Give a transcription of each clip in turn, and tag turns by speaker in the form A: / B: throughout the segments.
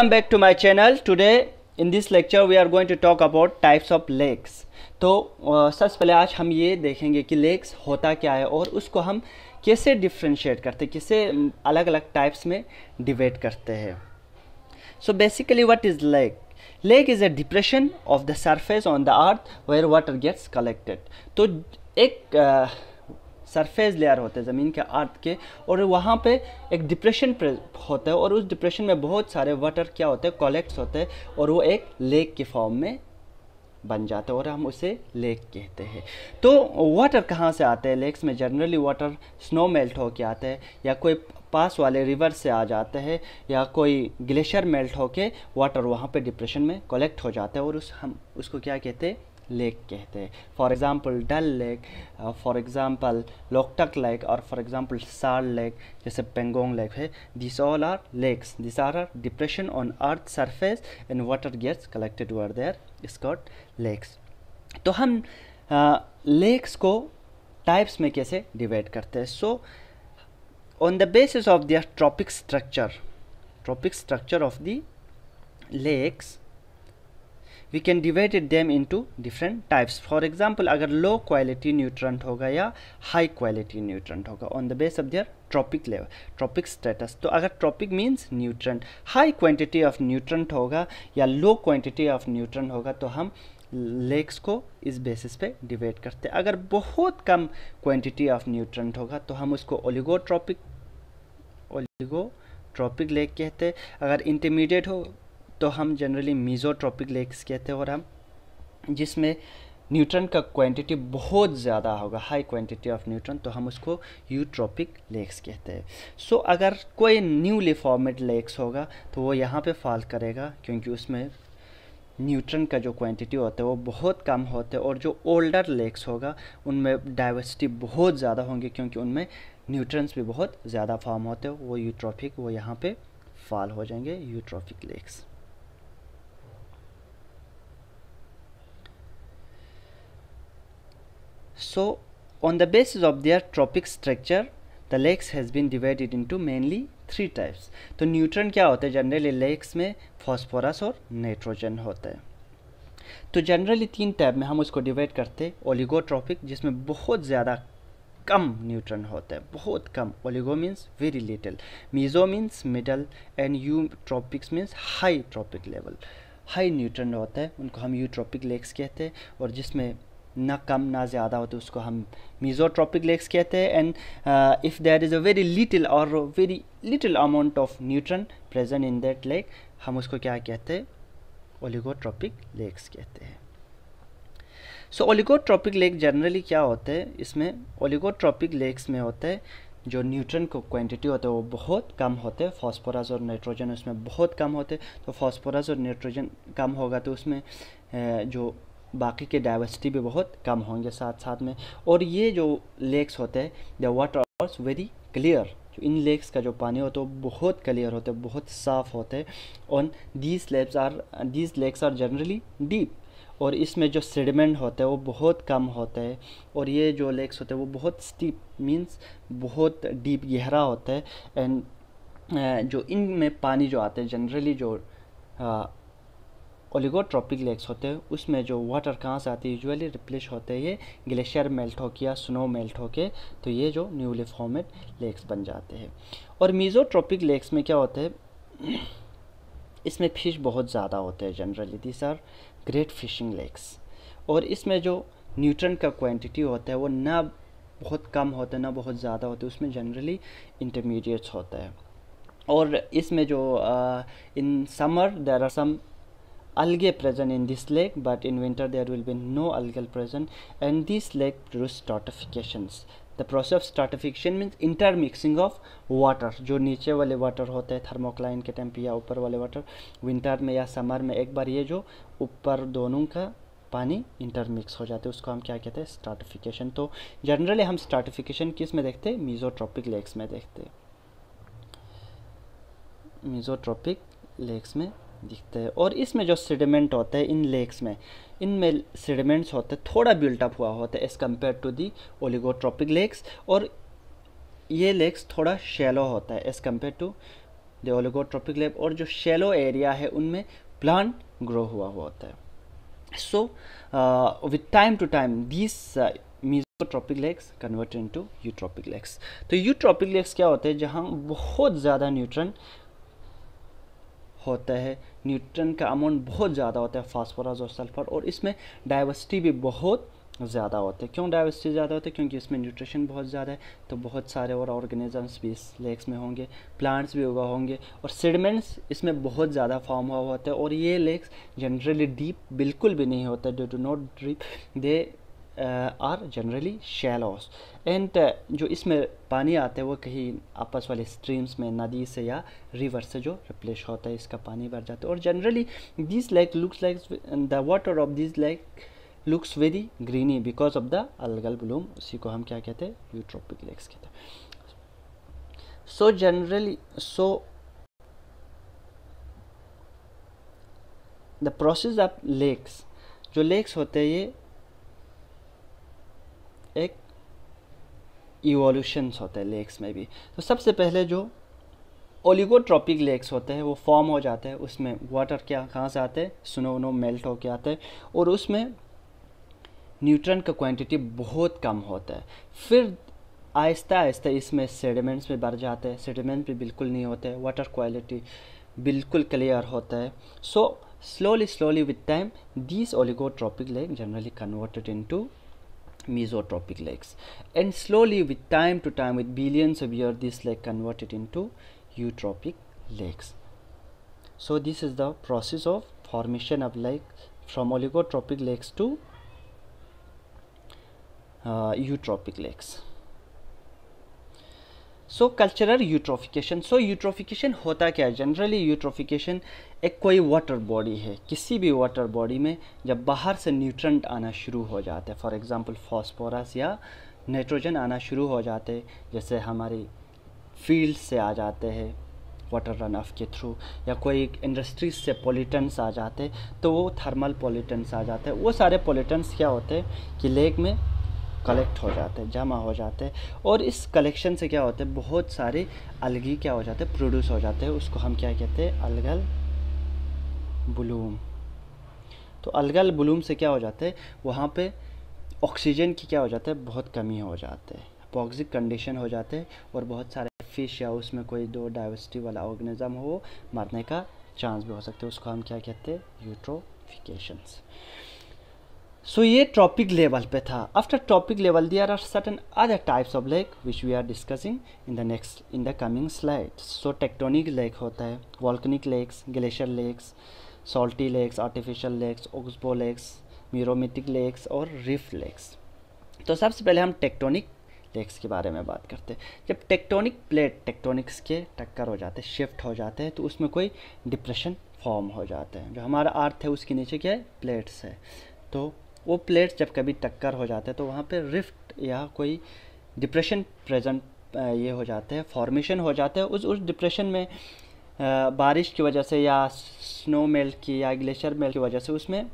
A: welcome back to my channel today in this lecture we are going to talk about types of lakes तो सबसे पहले आज हम ये देखेंगे कि लेक्स होता क्या है और उसको हम कैसे डिफ्रेंशिएट करते किसे अलग अलग टाइप्स में डिबेट करते हैं so basically what is lake lake is a depression of the surface on the earth where water gets collected तो एक uh, सरफेस लेयर होते हैं ज़मीन के अर्थ के और वहाँ पे एक डिप्रेशन होता है और उस डिप्रेशन में बहुत सारे वाटर क्या होते हैं कॉलेक्ट्स होते हैं और वो एक लेक के फॉर्म में बन जाता है और हम उसे लेक कहते हैं तो वाटर कहाँ से आते हैं लेक्स में जनरली वाटर स्नो मेल्ट होके आते हैं या कोई पास वाले रिवर से आ जाते हैं या कोई ग्लेशियर मेल्ट होके वाटर वहाँ पे डिप्रेशन में कलेक्ट हो जाता है और उस हम उसको क्या कहते हैं लेक कहते हैं for example Dal lake for example Loktak lake और फॉर एग्ज़ाम्पल साल लेक जैसे पेंगोंग लेक है this all are lakes this are are depression on earth surface and water gets collected where there scot lakes तो हम लेक्स uh, को types में कैसे divide करते हैं so on the basis of their tropic structure tropic structure of the lakes we can divided them into different types for example अगर low quality nutrient होगा या हाई क्वालिटी न्यूट्रंट होगा on the base of their tropic level tropic status तो अगर tropic means nutrient high quantity of nutrient होगा या लो quantity of nutrient होगा तो हम लेक्स को इस बेसिस पे डिवाइड करते हैं अगर बहुत कम क्वांटिटी ऑफ न्यूट्रंट होगा तो हम उसको ओलिगोट्रॉपिक ओलिगो ट्रॉपिक लेक कहते हैं अगर इंटरमीडिएट हो तो हम जनरली मीज़ोट्रॉपिक लेक्स कहते हैं और हम जिसमें न्यूट्रन का क्वांटिटी बहुत ज़्यादा होगा हाई क्वांटिटी ऑफ न्यूट्रन तो हम उसको यूट्रॉपिक लेक्स कहते हैं सो so, अगर कोई न्यूली फॉर्मेड लेक्स होगा तो वो यहाँ पे फॉल करेगा क्योंकि उसमें न्यूट्रन का जो क्वांटिटी होता है वो बहुत कम होता है और जो ओल्डर लेक्स होगा उनमें डाइवर्सिटी बहुत ज़्यादा होंगी क्योंकि उनमें न्यूट्रन्स भी बहुत ज़्यादा फॉर्म होते हैं वो यूट्रॉफिक वो यहाँ पर फॉल हो जाएंगे eutrophic lakes So on the basis of their tropic structure the lakes has been divided into mainly three types तो न्यूट्रन क्या होता है जनरली लेक्स में फॉस्फोरस और नाइट्रोजन होता है तो जनरली तीन टाइप में हम उसको डिवाइड करते हैं ओलिगोट्रॉपिक जिसमें बहुत ज़्यादा कम न्यूट्रन होता है बहुत कम oligo means very little meso means middle and eutropics means high tropic level high nutrient होता है उनको हम यू ट्रॉपिक लेक्स कहते हैं और जिसमें ना कम ना ज़्यादा हो तो उसको हम मीजोट्रॉपिक लेक्स कहते हैं and if there is a very little और very little amount of nutrient present in that lake हम उसको क्या कहते हैं ओलिगोट्रॉपिक लेक्स कहते हैं सो ओलिगोट्रॉपिक लेक जनरली क्या होते हैं इसमें ओलिगोट्रॉपिक लेक्स में होते हैं जो न्यूट्रन को क्वांटिटी होता है वो बहुत कम होते हैं फॉस्फोरस और नाइट्रोजन उसमें बहुत कम होते तो फॉस्फोरस और नाइट्रोजन कम होगा तो उसमें uh, जो बाकी के डाइवर्सिटी भी बहुत कम होंगे साथ साथ में और ये जो लेक्स होते हैं the water are very clear जो इन लेक्स का जो पानी होता है वो बहुत क्लियर होता है बहुत साफ़ होते हैं और these lakes are these lakes are generally deep और इसमें जो सेडिमेंट होता है वो बहुत कम होता है और ये जो लेक्स होते हैं वो बहुत स्टीप मींस बहुत डीप गहरा होता है एंड जो इन में पानी जो आते हैं जनरली जो ओलिगोट्रॉपिक लेक्स होते हैं उसमें जो वाटर कहाँ से आती है यूजुअली रिप्लेस होते हैं ये ग्लेशियर मेल्ट हो या स्नो मेल्ट होके तो ये जो न्यूली फॉर्मेड लेक्स बन जाते हैं और मीजोट्रॉपिक लेक्स में क्या होता है इसमें फ़िश बहुत ज़्यादा होते हैं generally this are great fishing lakes और इसमें जो न्यूट्रन का क्वान्टिटी होता है वो ना बहुत कम होता है ना बहुत ज़्यादा होता है उसमें जनरली इंटरमीडिएट्स होता है और इसमें जो in summer there are some algae present in this lake but in winter there will be no algal present and this lake produce stratifications the process of stratification means intermixing of water जो नीचे वाले water होते हैं thermocline के temp ya upar wale water winter mein ya summer mein ek bar ye jo upar dono ka पानी intermix हो जाते हैं उसको हम क्या कहते हैं स्टार्टिफिकेशन तो जनरली हम स्टार्टिफिकेशन किस में देखते हैं मीजोट्रॉपिक लेक्स में देखते हैं मीजोट्रॉपिक लेक्स में दिखता है और इसमें जो सीडिमेंट होता है इन लेक्स में इनमें सीडिमेंट्स होते हैं थोड़ा बिल्टअप हुआ होता है as compare to the oligotropic lakes और ये लेक्स थोड़ा शेलो होता है as compare to the oligotropic lake और जो शेलो एरिया है उनमें प्लांट ग्रो हुआ हुआ होता है so with time to time this mesotropic lakes convert to eutropic lakes तो यूट्रॉपिक लेक्स क्या होते हैं जहाँ बहुत ज़्यादा न्यूट्रन होता है न्यूट्रन का अमाउंट बहुत ज़्यादा होता है फास्फोरस और सल्फर और इसमें डाइवर्सिटी भी बहुत ज़्यादा होते हैं क्यों डाइवर्सिटी ज़्यादा होती है क्योंकि इसमें न्यूट्रिशन बहुत ज़्यादा है तो बहुत सारे और ऑर्गेनिजम्स भी इस लेक्स में होंगे प्लांट्स भी उगा होंगे और सीडमेंट्स इसमें बहुत ज़्यादा फॉर्म हुआ होता है और ये लेक्स जनरली डीप बिल्कुल भी नहीं होता do do not deep they are generally shallows and जो इसमें पानी आता है वो कहीं आपस वाले स्ट्रीम्स में नदी से या रिवर से जो रिप्लेस होता है इसका पानी भर जाता है और generally this lake looks like the water of this lake looks very greeny because of the algal bloom उसी को हम क्या कहते हैं यूट्रोपिक लेक्स कहते हैं so generally so the process of lakes जो लेक्स होते हैं ये एक इवोल्यूशंस होते हैं लेक्स में भी तो सबसे पहले जो ओलिगोट्रॉपिक लेक्स होते हैं वो फॉर्म हो जाते हैं उसमें वाटर क्या कहाँ से आते हैं स्नो उनो मेल्ट होके आते हैं और उसमें न्यूट्रन का क्वांटिटी बहुत कम होता है फिर आहिस्ता आहिस्ता इसमें सेडिमेंट्स में बढ़ जाते हैं सेडिमेंट भी बिल्कुल नहीं होते वाटर क्वालिटी बिल्कुल क्लियर होता है so slowly slowly with time this oligotropic lake generally converted into mesotropic lakes and slowly with time to time with billions of years this lake converted into eutrophic lakes so this is the process of formation of lake from oligotropic lakes to uh, eutrophic lakes so cultural eutrophication so eutrophication होता क्या है generally eutrophication एक कोई water body है किसी भी water body में जब बाहर से न्यूट्रंट आना शुरू हो जाता है फॉर एग्ज़ाम्पल फॉस्फोरस या नाइट्रोजन आना शुरू हो जाते हैं जैसे हमारी फील्ड से आ जाते हैं वाटर रन ऑफ के थ्रू या कोई इंडस्ट्रीज से पोलिटन्स आ जाते तो वो थर्मल पोलिटन्स आ जाते हैं वो सारे पोलिटन्स क्या होते हैं कि लेक में कलेक्ट हो जाते हैं जमा हो जाते हैं और इस कलेक्शन से क्या होता है बहुत सारे अलगी क्या हो जाते हैं प्रोड्यूस हो जाते हैं उसको हम क्या कहते हैं अलगल ब्लूम तो अलगल ब्लूम से क्या हो जाते हैं वहाँ पे ऑक्सीजन की क्या हो जाता है बहुत कमी हो जाते हैं पॉक्सिक कंडीशन हो जाते हैं और बहुत सारे फिश या उसमें कोई दो डाइवर्सिटी वाला ऑर्गेनिज्म हो मरने का चांस भी हो सकता है उसको हम क्या कहते हैं यूट्रोफिकेशंस सो ये ट्रॉपिक लेवल पे था after tropic level there are certain other types of lake which we are discussing in the next in the coming slide so tectonic lake होता है volcanic lakes glacier lakes salty lakes artificial lakes oxbow lakes meromictic lakes और rift lakes तो सबसे पहले हम tectonic lakes के बारे में बात करते हैं जब टेक्टोनिक प्लेट टेक्टोनिक्स के टक्कर हो जाते हैं शिफ्ट हो जाते हैं तो उसमें कोई डिप्रेशन फॉर्म हो जाता है जो हमारा अर्थ है उसके नीचे क्या है प्लेट्स है तो वो प्लेट्स जब कभी टक्कर हो जाते हैं तो वहाँ पे रिफ्ट या कोई डिप्रेशन प्रेजेंट ये हो जाते हैं फॉर्मेशन हो जाते हैं उस उस डिप्रेशन में बारिश की वजह से या स्नो मेल्ट की या ग्लेशियर मेल्ट की वजह से उसमें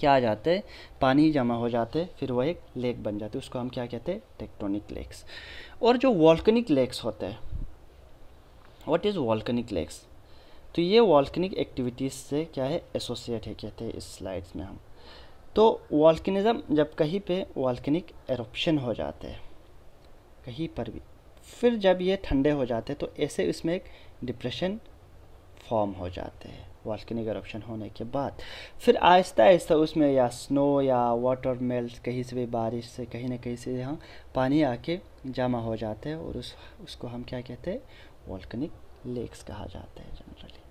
A: क्या आ जाते हैं पानी जमा हो जाते फिर वह एक लेक बन जाते उसको हम क्या कहते हैं टेक्टोनिक लेक्स और जो वॉल्कनिक लेक्स होते हैं वट इज़ वॉल्कनिक लेक्स तो ये वॉल्कनिक एक्टिविटीज़ से क्या है एसोसिएट है कहते हैं इस स्लाइड्स में हम तो वॉल्किनिज़म जब कहीं पे वॉल्किनिक एरोप्शन हो जाते हैं कहीं पर भी फिर जब ये ठंडे हो जाते हैं तो ऐसे इसमें एक डिप्रेशन फॉर्म हो जाते हैं वॉल्किनिक एरोप्शन होने के बाद फिर आहिस्ता आहिस्ता उसमें या स्नो या वाटर मेल्ट कहीं से भी बारिश से कहीं ना कहीं से यहाँ पानी आके जमा हो जाता है और उस उसको हम क्या कहते हैं वॉल्किनिक लेक्स कहा जाता है जनरली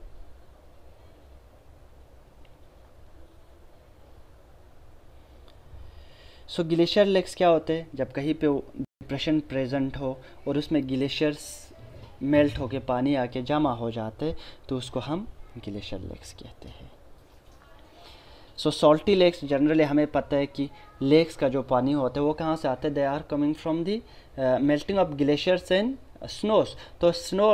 A: सो ग्लेशियर लेक्स क्या होते हैं जब कहीं पे डिप्रेशन प्रेजेंट हो और उसमें ग्लेशियर्स मेल्ट होके पानी आके जमा हो जाते तो उसको हम ग्लेशियर लेक्स कहते हैं सो सॉल्टी लेक्स जनरली हमें पता है कि लेक्स का जो पानी होता है वो कहाँ से आते हैं they are coming from the melting of glaciers and snows तो स्नो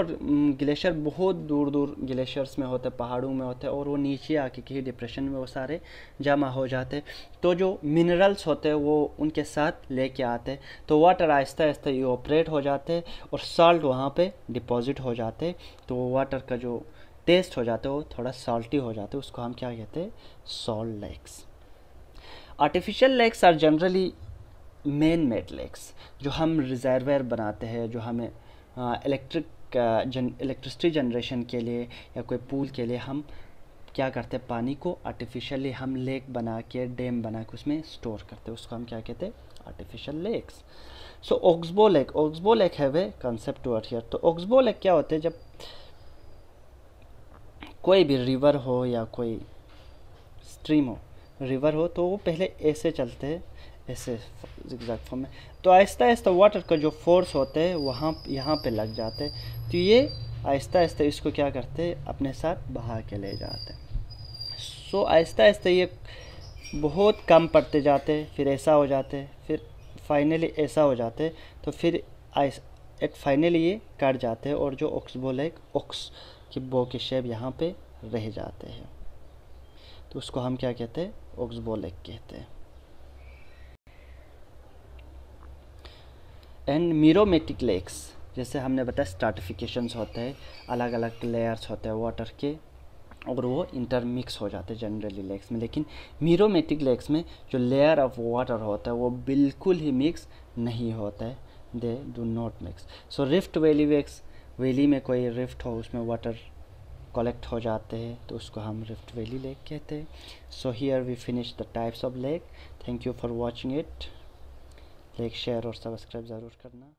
A: ग्लेशियर बहुत दूर दूर ग्लेशियर्स में होते पहाड़ों में होते और वो नीचे आके कहीं डिप्रेशन में वो सारे जमा हो जाते तो जो मिनरल्स होते वो उनके साथ लेके आते तो वाटर आहिस्ता आहिस्ता ऑपरेट हो जाते और साल्ट वहाँ पे डिपॉजिट हो जाते तो वाटर का जो टेस्ट हो जाता है वो थोड़ा सॉल्टी हो जाता है उसको हम क्या कहते हैं salt lakes artificial lakes are generally man made lakes जो हम रिजर्वर बनाते हैं जो हमें इलेक्ट्रिक जन इलेक्ट्रिसिटी जनरेशन के लिए या कोई पूल के लिए हम क्या करते हैं पानी को आर्टिफिशियली हम लेक बना के डैम बना के उसमें स्टोर करते हैं उसको हम क्या कहते हैं artificial lakes so oxbow lake oxbow lake है वे कंसेप्ट वर्ड हियर तो ऑक्सबो लेक क्या होते हैं जब कोई भी रिवर हो या कोई स्ट्रीम हो रिवर हो तो वो पहले ऐसे चलते हैं ऐसे जिक्जैक फॉर्म में तो आहिस्ता आहिस्ता वाटर का जो फोर्स होता है वहाँ यहाँ पे लग जाते तो ये आहिस्ता आहिस्ता इसको क्या करते हैं अपने साथ बहा के ले जाते हैं सो आहिस्ता आहिस्ता ये बहुत कम पड़ते जाते फिर ऐसा हो जाते फिर फाइनली ऐसा हो जाते तो फिर एक फाइनली ये कट जाते हैं और जो बोल है ऑक्स के बो के शेप यहाँ पे रह जाते हैं तो उसको हम क्या कहते हैं एक कहते हैं एंड मीरोमेटिक लेक्स जैसे हमने बताया स्टार्टिफिकेशंस होते हैं अलग अलग लेयर्स होते हैं वाटर के और वो इंटरमिक्स हो जाते हैं जनरली लेक्स में लेकिन मीरोमेटिक लेक्स में जो लेयर ऑफ वाटर होता है वो बिल्कुल ही मिक्स नहीं होता है they do not mix so rift valley wax valley में कोई रिफ्ट हो उसमें वाटर कलेक्ट हो जाते हैं तो उसको हम रिफ्ट वैली लेक कहते हैं so here we finish the types of lake thank you for watching it like share और सब्सक्राइब ज़रूर करना